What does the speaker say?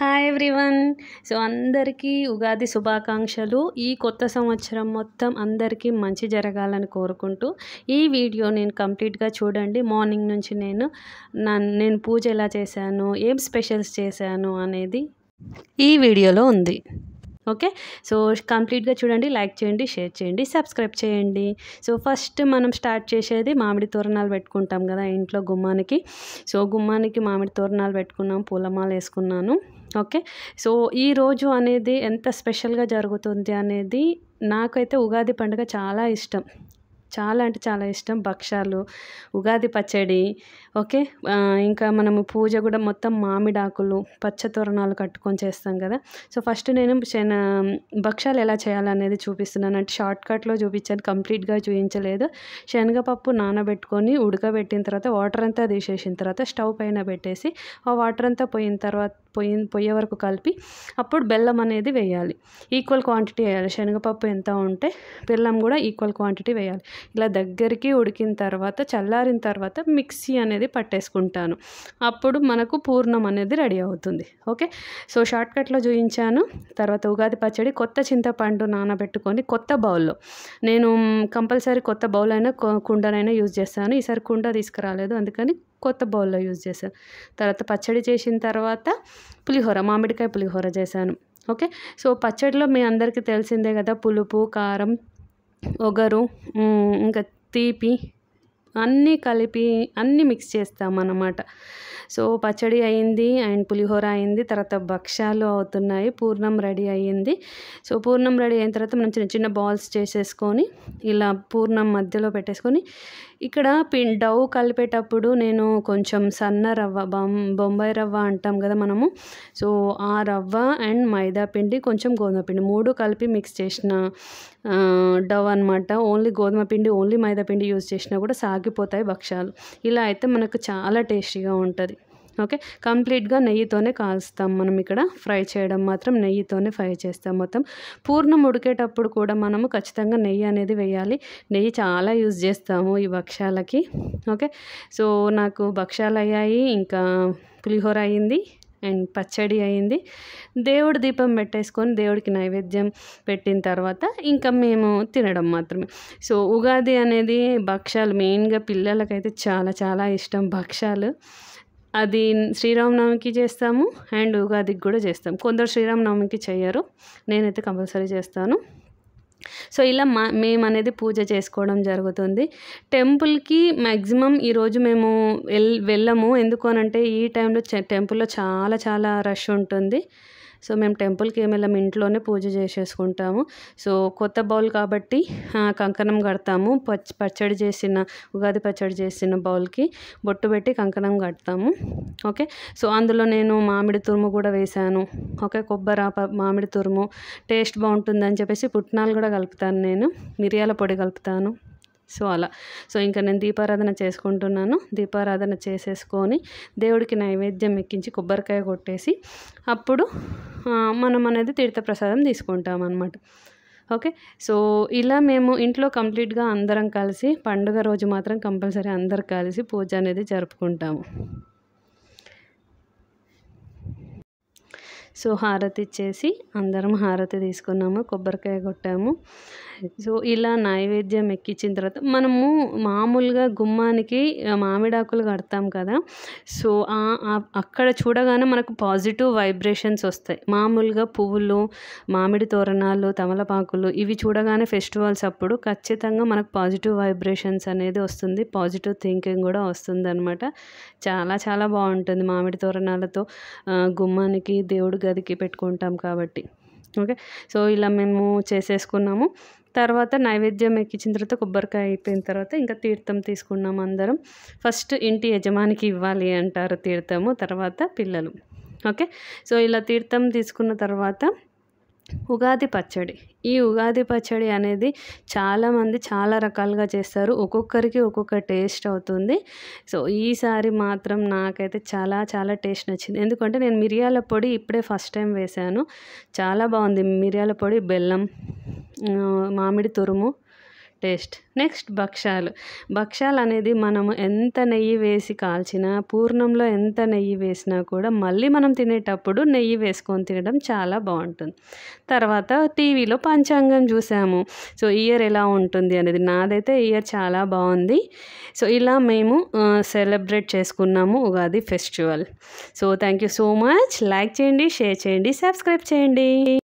hi everyone so అందరికీ ఉగాది శుభాకాంక్షలు ఈ కొత్త సంవత్సరం మొత్తం అందరికీ మంచి జరగాలని కోరుకుంటూ ఈ వీడియో నేను కంప్లీట్గా చూడండి మార్నింగ్ నుంచి నేను నేను పూజ ఎలా చేశాను ఏం స్పెషల్స్ చేశాను అనేది ఈ వీడియోలో ఉంది ఓకే సో కంప్లీట్గా చూడండి లైక్ చేయండి షేర్ చేయండి సబ్స్క్రైబ్ చేయండి సో ఫస్ట్ మనం స్టార్ట్ చేసేది మామిడి తోరణాలు పెట్టుకుంటాం కదా ఇంట్లో గుమ్మానికి సో గుమ్మానికి మామిడి తోరణాలు పెట్టుకున్నాం పూలమాల వేసుకున్నాను ఓకే సో ఈ రోజు అనేది ఎంత స్పెషల్గా జరుగుతుంది అనేది నాకైతే ఉగాది పండుగ చాలా ఇష్టం చాలా అంటే చాలా ఇష్టం భక్షాలు ఉగాది పచ్చడి ఓకే ఇంకా మనము పూజ కూడా మొత్తం మామిడాకులు పచ్చ తోరణాలు కట్టుకొని చేస్తాం కదా సో ఫస్ట్ నేను శన భక్షాలు ఎలా చేయాలనేది చూపిస్తున్నాను అంటే షార్ట్ కట్లో చూపించాను కంప్లీట్గా చూపించలేదు శనగపప్పు నానబెట్టుకొని ఉడకబెట్టిన తర్వాత వాటర్ అంతా తీసేసిన తర్వాత స్టవ్ పైన పెట్టేసి ఆ వాటర్ అంతా పోయిన తర్వాత పొయ్యి పొయ్యే వరకు కలిపి అప్పుడు బెల్లం అనేది వేయాలి ఈక్వల్ క్వాంటిటీ వేయాలి శనగపప్పు ఎంత ఉంటే బెల్లం కూడా ఈక్వల్ క్వాంటిటీ వేయాలి ఇలా దగ్గరికి ఉడికిన తర్వాత చల్లారిన తర్వాత మిక్సీ అనేది పట్టేసుకుంటాను అప్పుడు మనకు పూర్ణం అనేది రెడీ అవుతుంది ఓకే సో షార్ట్కట్లో చూపించాను తర్వాత ఉగాది పచ్చడి కొత్త చింతపండు నానబెట్టుకొని కొత్త బౌల్లో నేను కంపల్సరీ కొత్త బౌల్ అయినా కుండనైనా యూజ్ చేస్తాను ఈసారి కుండ తీసుకురాలేదు అందుకని కొత్త బౌల్లో యూజ్ చేశాను తర్వాత పచ్చడి చేసిన తర్వాత పులిహోర మామిడికాయ పులిహోర చేశాను ఓకే సో పచ్చడిలో మీ అందరికీ తెలిసిందే కదా పులుపు కారం ఒగరు ఇంకా తీపి అన్నీ కలిపి అన్నీ మిక్స్ చేస్తామన్నమాట సో పచ్చడి అయింది అండ్ పులిహోర అయింది తర్వాత భక్ష్యాలు అవుతున్నాయి పూర్ణం రెడీ అయ్యింది సో పూర్ణం రెడీ అయిన తర్వాత మనం చిన్న చిన్న బాల్స్ చేసేసుకొని ఇలా పూర్ణం మధ్యలో పెట్టేసుకొని ఇక్కడ పిన్ డవ్ కలిపేటప్పుడు నేను కొంచెం సన్న రవ్వ బొంబాయి రవ్వ అంటాం కదా మనము సో ఆ రవ్వ అండ్ మైదా పిండి కొంచెం గోధుమ పిండి మూడు కలిపి మిక్స్ చేసిన డవ్ అనమాట ఓన్లీ గోధుమ పిండి ఓన్లీ మైదా పిండి యూజ్ చేసినా కూడా సాగిపోతాయి భక్ష్యాలు ఇలా అయితే మనకు చాలా టేస్టీగా ఉంటుంది ఓకే కంప్లీట్గా నెయ్యితోనే కాల్స్తాం మనం ఇక్కడ ఫ్రై చేయడం మాత్రం నెయ్యితోనే ఫ్రై చేస్తాం మొత్తం పూర్ణం ఉడికేటప్పుడు కూడా మనము ఖచ్చితంగా నెయ్యి అనేది వేయాలి నెయ్యి చాలా యూజ్ చేస్తాము ఈ భక్ష్యాలకి ఓకే సో నాకు భక్ష్యాలు అయ్యాయి ఇంకా పులిహోర అయింది అండ్ పచ్చడి అయింది దేవుడు దీపం పెట్టేసుకొని దేవుడికి నైవేద్యం పెట్టిన తర్వాత ఇంకా మేము తినడం మాత్రమే సో ఉగాది అనేది భక్ష్యాలు మెయిన్గా పిల్లలకైతే చాలా చాలా ఇష్టం భక్ష్యాలు అది శ్రీరామనవమికి చేస్తాము అండ్ ఉగాదికి కూడా చేస్తాము కొందరు శ్రీరామనవమికి చేయరు నేనైతే కంపల్సరీ చేస్తాను సో ఇలా మా మేము అనేది పూజ చేసుకోవడం జరుగుతుంది టెంపుల్కి మ్యాక్సిమం ఈరోజు మేము వెల్ వెళ్ళము ఎందుకు అనంటే ఈ టైంలో టెంపుల్లో చాలా చాలా రష్ ఉంటుంది సో మేము టెంపుల్కి ఏమైనా ఇంట్లోనే పూజ చేసేసుకుంటాము సో కొత్త బౌల్ కాబట్టి కంకణం కడతాము పచ్చ పచ్చడి చేసిన ఉగాది పచ్చడి చేసిన బౌల్కి బొట్టు పెట్టి కంకణం కడతాము ఓకే సో అందులో నేను మామిడి తురుము కూడా వేశాను ఓకే కొబ్బరి మామిడి తురుము టేస్ట్ బాగుంటుందని చెప్పేసి పుట్నాలు కూడా కలుపుతాను నేను మిరియాల పొడి కలుపుతాను సో అలా సో ఇంకా నేను దీపారాధన చేసుకుంటున్నాను దీపారాధన చేసేసుకొని దేవుడికి నైవేద్యం ఎక్కించి కొబ్బరికాయ కొట్టేసి అప్పుడు మనం అనేది తీర్థప్రసాదం తీసుకుంటాం అన్నమాట ఓకే సో ఇలా మేము ఇంట్లో కంప్లీట్గా అందరం కలిసి పండుగ రోజు మాత్రం కంపల్సరీ అందరు కలిసి పూజ అనేది జరుపుకుంటాము సో హారతి ఇచ్చేసి అందరం హారతి తీసుకున్నాము కొబ్బరికాయ కొట్టాము సో ఇలా నైవేద్యం ఎక్కించిన తర్వాత మనము మామూలుగా గుమ్మానికి మామిడాకులు కడతాం కదా సో అక్కడ చూడగానే మనకు పాజిటివ్ వైబ్రేషన్స్ వస్తాయి మామూలుగా పువ్వులు మామిడి తోరణాలు తమలపాకులు ఇవి చూడగానే ఫెస్టివల్స్ అప్పుడు ఖచ్చితంగా మనకు పాజిటివ్ వైబ్రేషన్స్ అనేది వస్తుంది పాజిటివ్ థింకింగ్ కూడా వస్తుంది అనమాట చాలా చాలా బాగుంటుంది మామిడి తోరణాలతో గుమ్మానికి దేవుడు గదికి పెట్టుకుంటాం కాబట్టి ఓకే సో ఇలా మేము చేసేసుకున్నాము తర్వాత నైవేద్యం ఎక్కించిన తర్వాత కొబ్బరికాయ అయిపోయిన తర్వాత ఇంకా తీర్థం తీసుకున్నాం అందరం ఫస్ట్ ఇంటి యజమానికి ఇవ్వాలి అంటారు తీర్థము తర్వాత పిల్లలు ఓకే సో ఇలా తీర్థం తీసుకున్న తర్వాత ఉగాది పచ్చడి ఈ ఉగాది పచ్చడి అనేది చాలామంది చాలా రకాలుగా చేస్తారు ఒక్కొక్కరికి ఒక్కొక్క టేస్ట్ అవుతుంది సో ఈసారి మాత్రం నాకైతే చాలా చాలా టేస్ట్ నచ్చింది ఎందుకంటే నేను మిరియాల పొడి ఇప్పుడే ఫస్ట్ టైం వేశాను చాలా బాగుంది మిరియాల పొడి బెల్లం మామిడి తురుము టేస్ట్ నెక్స్ట్ భక్ష్యాలు భక్ష్యాలు అనేది మనము ఎంత నెయ్యి వేసి కాల్చినా పూర్ణంలో ఎంత నెయ్యి వేసినా కూడా మళ్ళీ మనం తినేటప్పుడు నెయ్యి వేసుకొని తినడం చాలా బాగుంటుంది తర్వాత టీవీలో పంచాంగం చూసాము సో ఇయర్ ఎలా ఉంటుంది అనేది నాదైతే ఇయర్ చాలా బాగుంది సో ఇలా మేము సెలబ్రేట్ చేసుకున్నాము Ugadi festival so thank you so much like చేయండి షేర్ చేయండి సబ్స్క్రైబ్ చేయండి